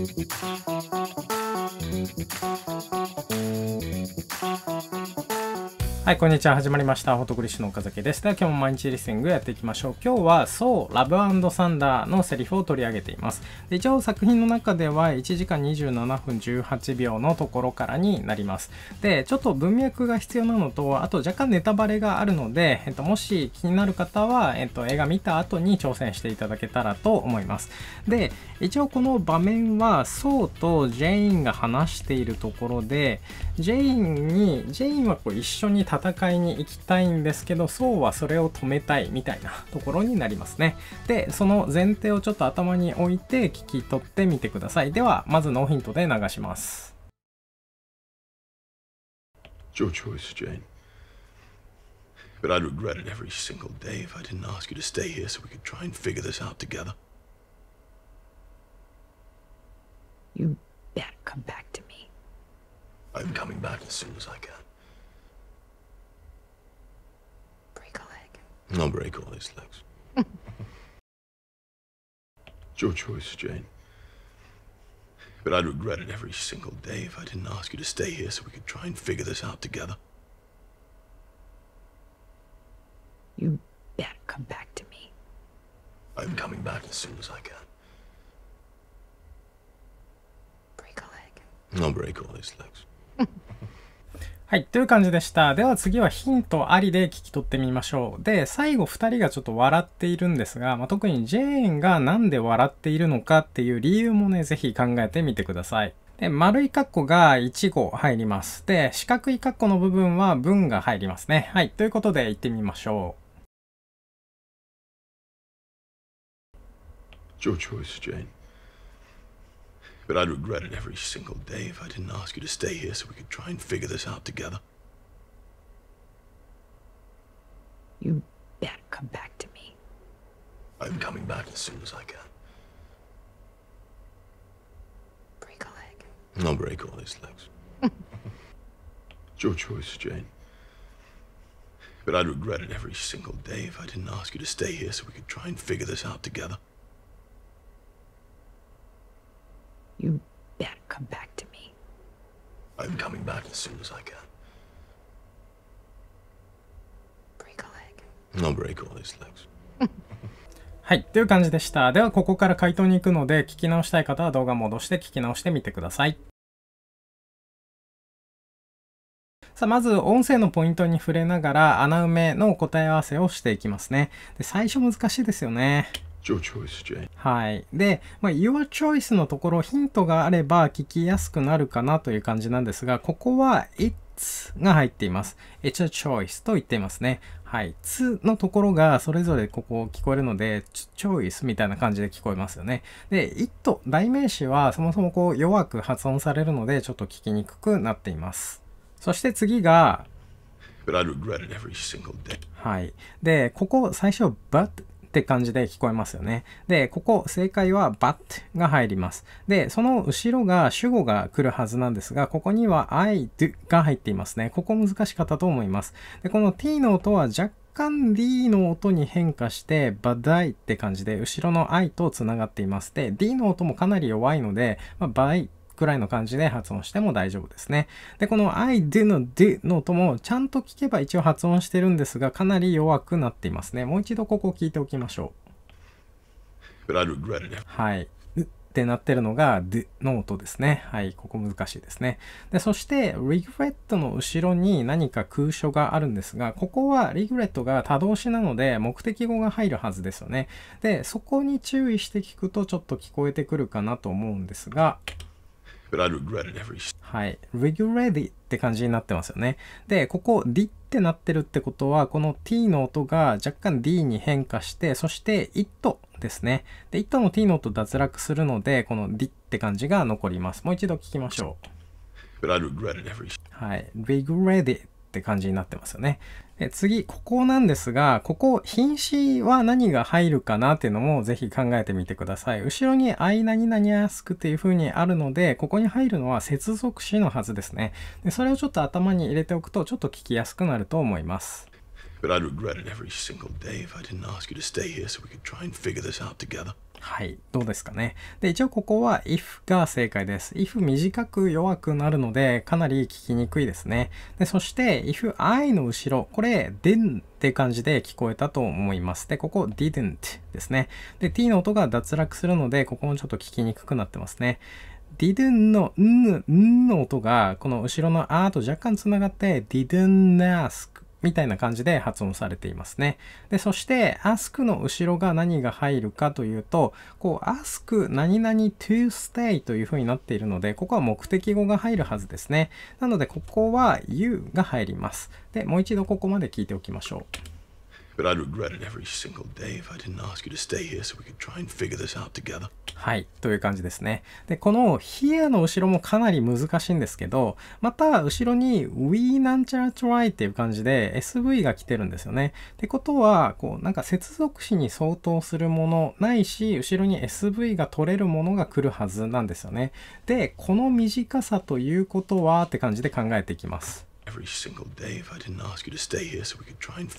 Thank you. はい、こんにちは。始まりました。フォトグリッシュの岡崎です。では、今日も毎日リスニングやっていきましょう。今日は、そう、ラブサンダーのセリフを取り上げています。一応、作品の中では、1時間27分18秒のところからになります。で、ちょっと文脈が必要なのと、あと若干ネタバレがあるので、えっと、もし気になる方は、えっと、映画見た後に挑戦していただけたらと思います。で、一応この場面は、そうとジェインが話しているところで、ジェインにジェインはこう一緒に戦いに行きたいんですけどそうはそれを止めたいみたいなところになりますねでその前提をちょっと頭に置いて聞き取ってみてくださいではまずノーヒントで流します Your choice, Jane. But I'd regret it every single day if I didn't ask you to stay here so we could try and figure this out together. You better come back I'm coming back as soon as I can. Break a leg. I'll break all these legs. it's your choice, Jane. But I'd regret it every single day if I didn't ask you to stay here so we could try and figure this out together. You better come back to me. I'm coming back as soon as I can. Break a leg. I'll break all these legs. はい。という感じでした。では次はヒントありで聞き取ってみましょう。で、最後2人がちょっと笑っているんですが、まあ、特にジェーンが何で笑っているのかっていう理由もね、ぜひ考えてみてください。で、丸い括弧が1号入ります。で、四角い括弧の部分は文が入りますね。はい。ということで行ってみましょう。ジョ u r choice, But I'd regret it every single day if I didn't ask you to stay here so we could try and figure this out together. You better come back to me. I'm coming back as soon as I can. Break a leg. I'll break all these legs. it's your choice, Jane. But I'd regret it every single day if I didn't ask you to stay here so we could try and figure this out together. You better come back to me. I'm coming back as soon as I can. Break a leg. i l break all these legs. はい。という感じでした。では、ここから回答に行くので、聞き直したい方は動画戻して聞き直してみてください。さあ、まず音声のポイントに触れながら穴埋めの答え合わせをしていきますね。で最初難しいですよね。Choice, はい。で、まあ、Your Choice のところヒントがあれば聞きやすくなるかなという感じなんですが、ここは It's が入っています。It's a choice と言っていますね。はい。つのところがそれぞれここを聞こえるので、チョイスみたいな感じで聞こえますよね。で、it 代名詞はそもそもこう弱く発音されるので、ちょっと聞きにくくなっています。そして次が、はい。で、ここ最初 but って感じで聞こえますよね。で、ここ正解は but が入ります。で、その後ろが主語が来るはずなんですが、ここには I do が入っていますね。ここ難しかったと思います。で、この t の音は若干 D の音に変化して、バダイって感じで、後ろの I と繋がっています。で、D の音もかなり弱いので、まあ、バイくらいの感じで発音しても大丈夫ですね。で、この I do の do の音もちゃんと聞けば一応発音してるんですが、かなり弱くなっていますね。もう一度ここ聞いておきましょう。はい。ってなってるのが、での音ですね。はい、ここ難しいですね。で、そして、リグ r ットの後ろに何か空所があるんですが、ここはリグレッ t が多動詞なので、目的語が入るはずですよね。で、そこに注意して聞くと、ちょっと聞こえてくるかなと思うんですが、But I regretted v e r y はい。r e g u l a t e って感じになってますよね。で、ここ d ってなってるってことは、この t の音が若干 d に変化して、そして it ですね。で、it の t の音脱落するので、この d って感じが残ります。もう一度聞きましょう。はい。r e g u l a t e って感じになってますよね。で次、ここなんですが、ここ、品詞は何が入るかなっていうのもぜひ考えてみてください。後ろにアイなニナニャっていう風にあるので、ここに入るのは接続詞のはずですね。でそれをちょっと頭に入れておくと、ちょっと聞きやすくなると思います。But i regret every single day if I didn't ask you to stay here so we could try and figure this out together. はい。どうですかね。で、一応ここは if が正解です。if 短く弱くなるので、かなり聞きにくいですね。で、そして if I の後ろ、これ d i n って感じで聞こえたと思います。で、ここ didn't ですね。で、t の音が脱落するので、ここもちょっと聞きにくくなってますね。didn't の n, んの音が、この後ろのあと若干つながって didn't ask みたいな感じで発音されていますね。で、そして、ask の後ろが何が入るかというと、こう、ask 何々 to stay という風になっているので、ここは目的語が入るはずですね。なので、ここは you が入ります。で、もう一度ここまで聞いておきましょう。But I'd regret it every single day if I didn't ask you to stay here so we could try and figure this out together. はい、という感じですね。で、この here の後ろもかなり難しいんですけど、また後ろに we なんちゃら try っていう感じで SV が来てるんですよね。ってことは、こう、なんか接続詞に相当するものないし、後ろに SV が取れるものが来るはずなんですよね。で、この短さということはって感じで考えていきます。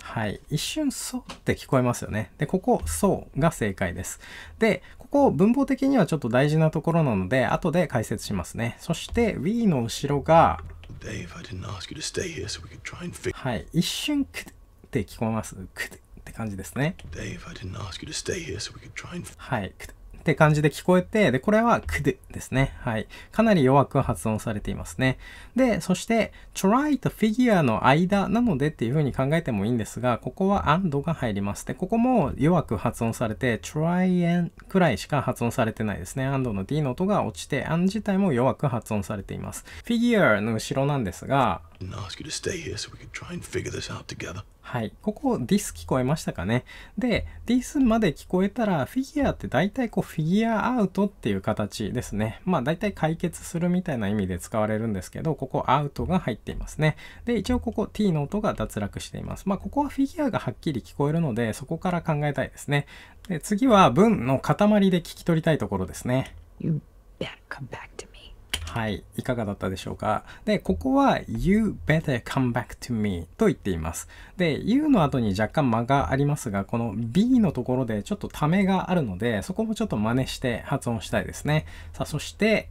はい。一瞬、そうって聞こえますよね。で、ここ、そうが正解です。で、ここ、文法的にはちょっと大事なところなので、後で解説しますね。そして、we の後ろが、はい。一瞬、くって聞こえます。くって感じですね。はい。って感じで聞こえて、で、これはくでですね。はい。かなり弱く発音されていますね。で、そして、try と figure の間なのでっていう風に考えてもいいんですが、ここは and が入ります。で、ここも弱く発音されて、try and くらいしか発音されてないですね。and の d の音が落ちて、and 自体も弱く発音されています。figure の後ろなんですが、はい。ここ、this 聞こえましたかね。で、this まで聞こえたら、フィギュアって大体こう、フィギュアアウトっていう形ですね。まあ、大体解決するみたいな意味で使われるんですけど、ここ、アウトが入っていますね。で、一応ここ、t の音が脱落しています。まあ、ここはフィギュアがはっきり聞こえるので、そこから考えたいですね。で、次は、文の塊で聞き取りたいところですね。You better come back to はい。いかがだったでしょうかで、ここは You better come back to me と言っています。で、You の後に若干間がありますが、この B のところでちょっとためがあるので、そこもちょっと真似して発音したいですね。さあ、そして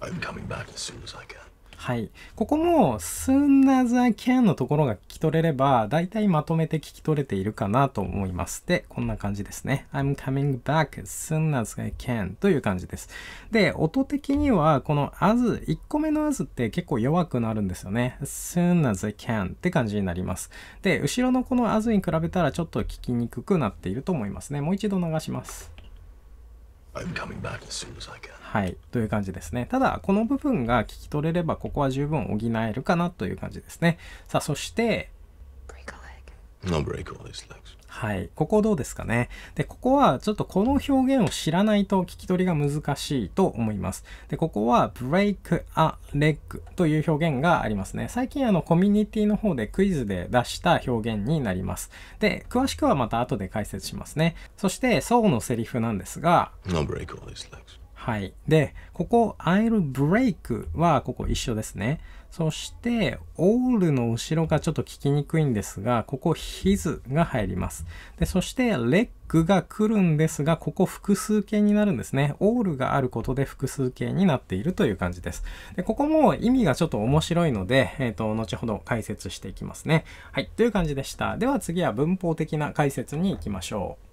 I'm coming back as soon as I can. はい。ここも、すんな n as I のところが聞き取れれば、大体まとめて聞き取れているかなと思います。で、こんな感じですね。I'm coming back soon as I can という感じです。で、音的には、この as、1個目の as って結構弱くなるんですよね。soon as I can って感じになります。で、後ろのこの as に比べたらちょっと聞きにくくなっていると思いますね。もう一度流します。はい、という感じですね。ただ、この部分が聞き取れれば、ここは十分補えるかなという感じですね。さあ、そして、はい。ここどうですかね。で、ここはちょっとこの表現を知らないと聞き取りが難しいと思います。で、ここは break a leg という表現がありますね。最近あのコミュニティの方でクイズで出した表現になります。で、詳しくはまた後で解説しますね。そして、そうのセリフなんですが、はい。で、ここ I'll break はここ一緒ですね。そして、オールの後ろがちょっと聞きにくいんですが、ここ、ヒズが入ります。で、そして、レッグが来るんですが、ここ複数形になるんですね。オールがあることで複数形になっているという感じです。で、ここも意味がちょっと面白いので、えっ、ー、と、後ほど解説していきますね。はい、という感じでした。では次は文法的な解説に行きましょう。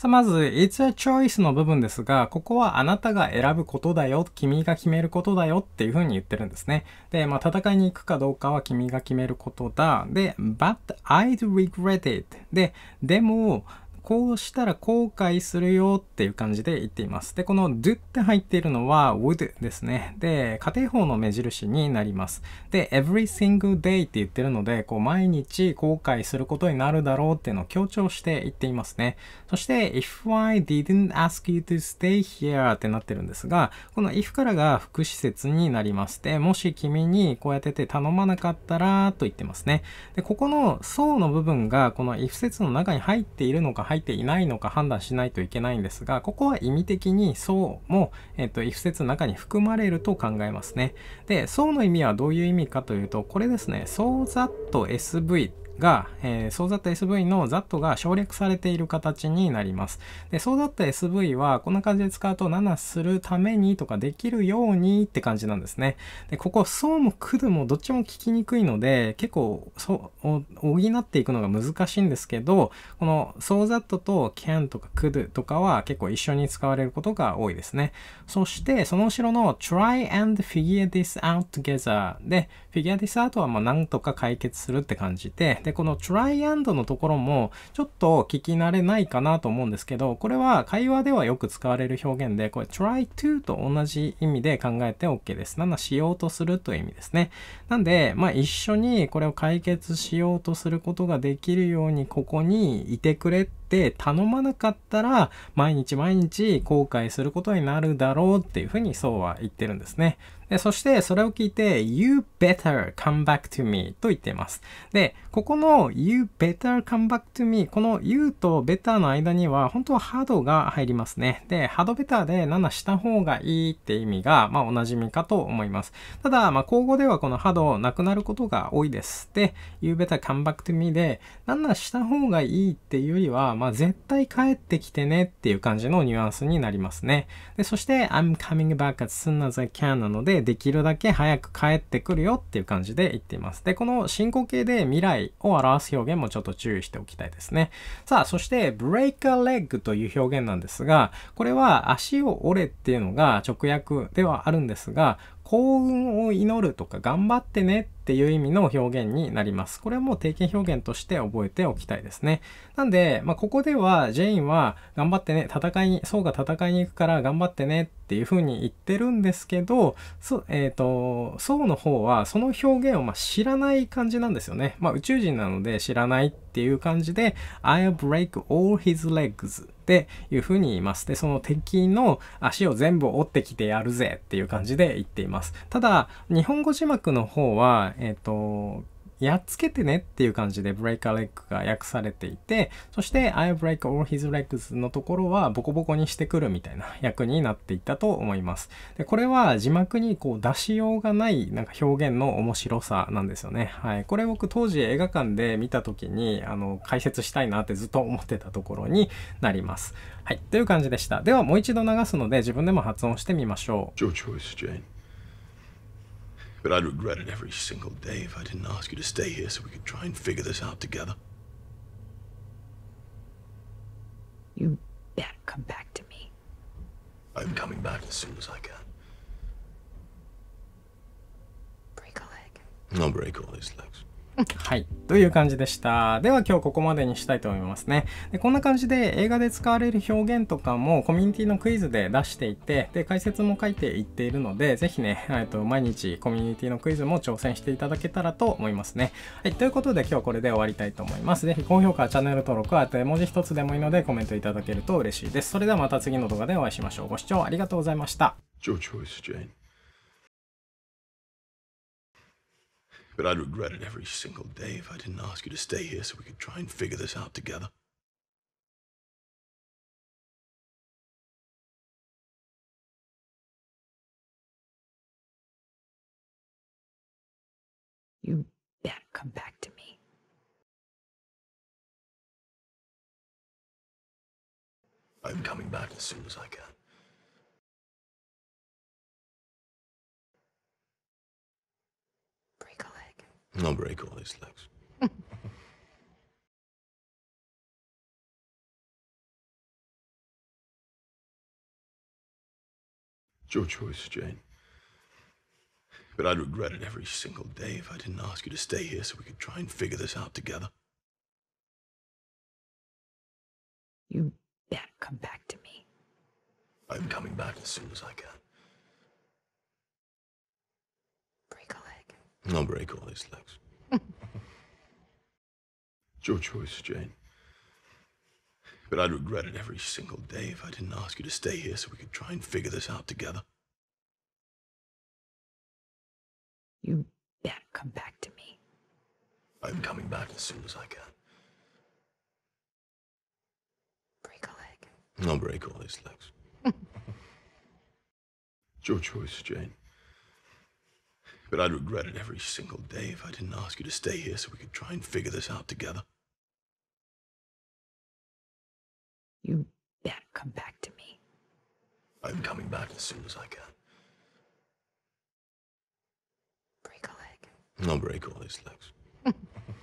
さあ、まず、It's a choice の部分ですが、ここはあなたが選ぶことだよ、君が決めることだよっていう風に言ってるんですね。で、まあ、戦いに行くかどうかは君が決めることだ。で、but I'd regret it. で、でも、こうしたら後悔するよっていう感じで言っています。で、この do って入っているのは would ですね。で、家庭法の目印になります。で、every single day って言ってるので、こう毎日後悔することになるだろうっていうのを強調して言っていますね。そして、if I didn't ask you to stay here ってなってるんですが、この if からが副施設になります。で、もし君にこうやってて頼まなかったらと言ってますね。で、ここの so の部分がこの if 説の中に入っているのか入いていないのか判断しないといけないんですが、ここは意味的にそう」も、えっと、if 説の中に含まれると考えますね。で、層の意味はどういう意味かというと、これですね、そうざっと SV が、えー、そうだった SV の ZAT が省略されている形になります。で、そうだった SV はこんな感じで使うと7するためにとかできるようにって感じなんですね。で、ここ、そうも来るもどっちも聞きにくいので、結構、そう、補っていくのが難しいんですけど、このソー t ットと can とか could とかは結構一緒に使われることが多いですね。そして、その後ろの try and figure this out together で、figure this out はまあなんとか解決するって感じで、でで、この try and のところも、ちょっと聞き慣れないかなと思うんですけど、これは会話ではよく使われる表現で、これ try to と同じ意味で考えて OK です。なんしようとするという意味ですね。なんで、まあ一緒にこれを解決しようとすることができるように、ここにいてくれって頼まなかったら、毎日毎日後悔することになるだろうっていうふうにそうは言ってるんですね。そしてそれを聞いて You better come back to me と言っています。で、ここの You better come back to me この You と better の間には本当はハードが入りますね。で、ハードベターで7した方がいいって意味が、まあ、おなじみかと思います。ただ、まあ、口語ではこのハードなくなることが多いです。で、You better come back to me で7した方がいいっていうよりは、まあ、絶対帰ってきてねっていう感じのニュアンスになりますね。で、そして I'm coming back as soon as I can なので、できるだけ早く帰ってくるよっていう感じで言っています。で、この進行形で未来を表す表現もちょっと注意しておきたいですね。さあ、そして break a leg という表現なんですが、これは足を折れっていうのが直訳ではあるんですが、幸運を祈るとか頑張ってねっていう意味の表現になります。これはもう定型表現として覚えておきたいですね。なんで、まあ、ここではジェインは頑張ってね、戦いに、層が戦いに行くから頑張ってねっていうふうに言ってるんですけど、そえっ、ー、と、層の方はその表現をま知らない感じなんですよね。まあ、宇宙人なので知らないっていう感じで、I'll break all his legs っていうふうに言います。で、その敵の足を全部折ってきてやるぜっていう感じで言っています。ただ、日本語字幕の方は、えっ、ー、と、やっつけてねっていう感じで break a leg が訳されていて、そして I break all his legs のところはボコボコにしてくるみたいな役になっていったと思います。で、これは字幕にこう出しようがないなんか表現の面白さなんですよね。はい。これ僕当時映画館で見た時にあの解説したいなってずっと思ってたところになります。はい。という感じでした。ではもう一度流すので自分でも発音してみましょう。But I'd regret it every single day if I didn't ask you to stay here so we could try and figure this out together. You better come back to me. I'm coming back as soon as I can. Break a leg. I'll break all his legs. はい。という感じでした。では今日ここまでにしたいと思いますね。でこんな感じで映画で使われる表現とかもコミュニティのクイズで出していて、で、解説も書いていっているので、ぜひね、えー、と毎日コミュニティのクイズも挑戦していただけたらと思いますね。はい。ということで今日これで終わりたいと思います。ぜひ高評価、チャンネル登録、あと絵文字一つでもいいのでコメントいただけると嬉しいです。それではまた次の動画でお会いしましょう。ご視聴ありがとうございました。But I'd regret it every single day if I didn't ask you to stay here so we could try and figure this out together. You better come back to me. I'm coming back as soon as I can. I'll break all his legs. it's your choice, Jane. But I'd regret it every single day if I didn't ask you to stay here so we could try and figure this out together. You better come back to me. I'm coming back as soon as I can. I'll break all his legs. it's your choice, Jane. But I'd regret it every single day if I didn't ask you to stay here so we could try and figure this out together. You better come back to me. I'm coming back as soon as I can. Break a leg. I'll break all his legs. it's your choice, Jane. But I'd regret it every single day if I didn't ask you to stay here so we could try and figure this out together. You better come back to me. I'm coming back as soon as I can. Break a leg. I'll break all these legs.